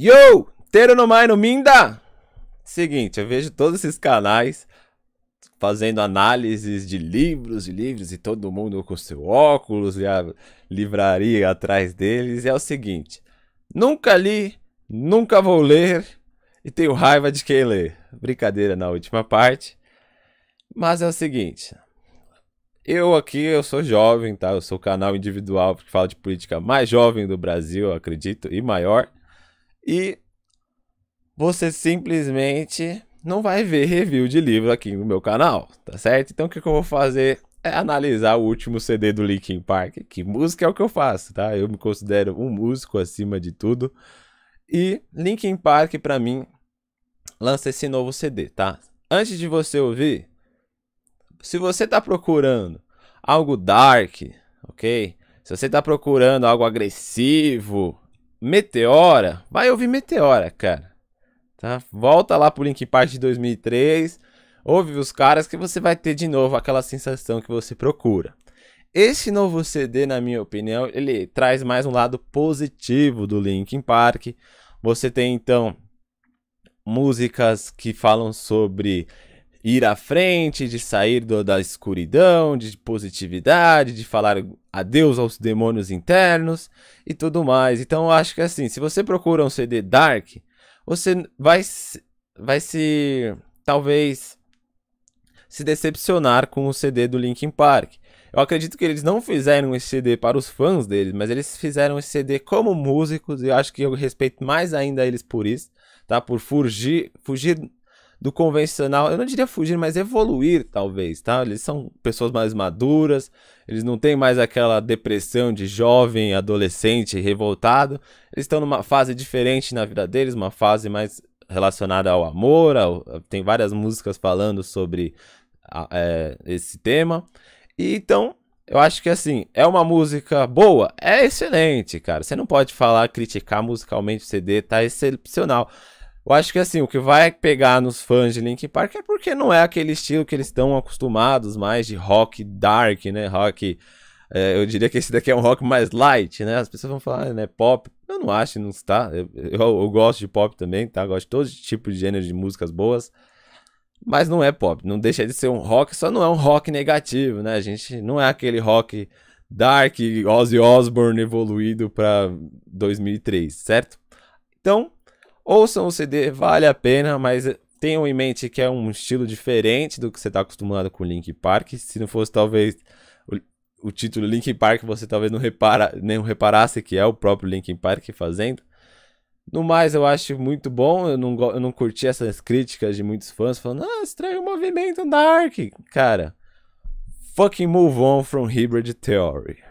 Yo! Tero no Mai no Minda! Seguinte, eu vejo todos esses canais fazendo análises de livros e livros e todo mundo com seu óculos e a livraria atrás deles. E é o seguinte: nunca li, nunca vou ler e tenho raiva de quem lê. Brincadeira na última parte. Mas é o seguinte. Eu aqui, eu sou jovem, tá? Eu sou o canal individual que fala de política mais jovem do Brasil, acredito, e maior. E você simplesmente não vai ver review de livro aqui no meu canal, tá certo? Então o que, eu vou fazer é analisar o último CD do Linkin Park, que música é o que eu faço, tá? Eu me considero um músico acima de tudo. E Linkin Park para mim lança esse novo CD, tá? Antes de você ouvir, se você tá procurando algo dark, OK? Se você tá procurando algo agressivo, Meteora, vai ouvir Meteora, cara. Tá? Volta lá pro Link Park de 2003, ouve os caras que você vai ter de novo aquela sensação que você procura. Esse novo CD, na minha opinião, ele traz mais um lado positivo do Linkin Park. Você tem então músicas que falam sobre ir à frente, de sair do, da escuridão, de positividade, de falar adeus aos demônios internos e tudo mais. Então eu acho que assim, se você procura um CD Dark, você vai, vai se. talvez. se decepcionar com o CD do Linkin Park. Eu acredito que eles não fizeram esse CD para os fãs deles, mas eles fizeram esse CD como músicos, e eu acho que eu respeito mais ainda eles por isso, tá? Por fugir, fugir do convencional. Eu não diria fugir, mas evoluir, talvez, tá? Eles são pessoas mais maduras, eles não têm mais aquela depressão de jovem, adolescente, revoltado. Eles estão numa fase diferente na vida deles, uma fase mais relacionada ao amor. Ao... Tem várias músicas falando sobre é, esse tema. E então, eu acho que assim, é uma música boa, é excelente, cara. Você não pode falar, criticar musicalmente o CD, tá excepcional. Eu acho que assim, o que vai pegar nos fãs de Linkin Park é porque não é aquele estilo que eles estão acostumados mais de rock dark, né? Rock. É, eu diria que esse daqui é um rock mais light, né? As pessoas vão falar, ah, né? Pop. Eu não acho, não está. Eu, eu, eu, gosto de pop também, tá? gosto de todo tipo de gênero de músicas boas. Mas não é pop, não deixa de ser um rock, só não é um rock negativo, né? A gente não é aquele rock dark, Ozzy Osbourne evoluído para 2003, certo? Então, Ouçam o CD, vale a pena, mas tenham em mente que é um estilo diferente do que você está acostumado com Linkin Park. Se não fosse talvez o, o título Linkin Park, você talvez não repara, nem reparasse que é o próprio Linkin Park fazendo. No mais, eu acho muito bom. Eu não, eu não curti essas críticas de muitos fãs falando, ah, estranho o movimento Dark. Cara, fucking move on from Hybrid Theory.